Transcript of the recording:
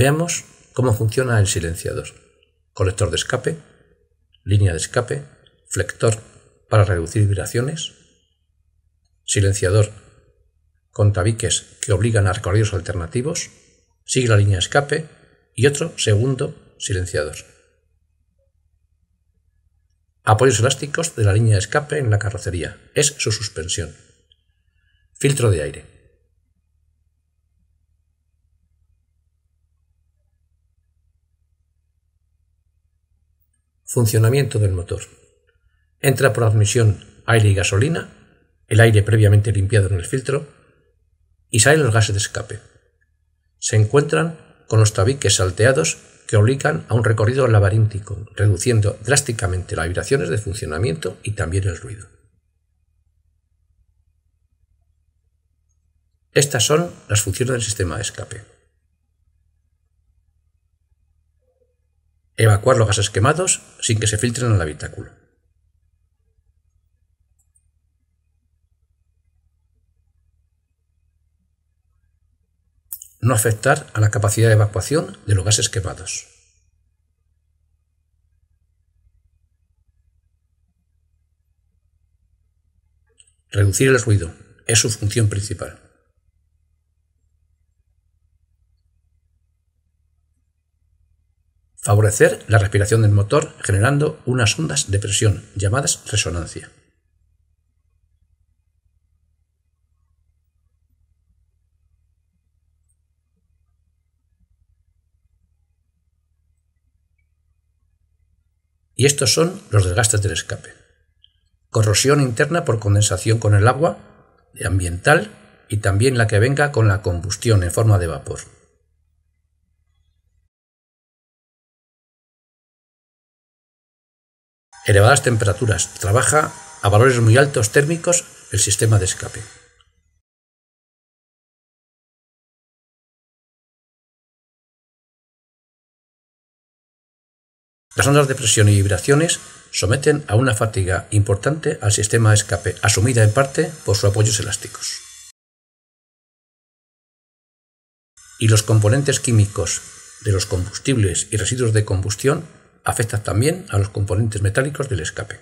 Veamos cómo funciona el silenciador. Colector de escape, línea de escape, flector para reducir vibraciones, silenciador con tabiques que obligan a recorridos alternativos, sigue la línea de escape y otro segundo silenciador. Apoyos elásticos de la línea de escape en la carrocería. Es su suspensión. Filtro de aire. Funcionamiento del motor. Entra por admisión aire y gasolina, el aire previamente limpiado en el filtro, y salen los gases de escape. Se encuentran con los tabiques salteados que obligan a un recorrido laberíntico, reduciendo drásticamente las vibraciones de funcionamiento y también el ruido. Estas son las funciones del sistema de escape. Evacuar los gases quemados sin que se filtren al habitáculo. No afectar a la capacidad de evacuación de los gases quemados. Reducir el ruido es su función principal. Favorecer la respiración del motor generando unas ondas de presión llamadas resonancia. Y estos son los desgastes del escape. Corrosión interna por condensación con el agua, ambiental y también la que venga con la combustión en forma de vapor. elevadas temperaturas, trabaja a valores muy altos térmicos el sistema de escape. Las ondas de presión y vibraciones someten a una fatiga importante al sistema de escape, asumida en parte por sus apoyos elásticos. Y los componentes químicos de los combustibles y residuos de combustión afecta también a los componentes metálicos del escape.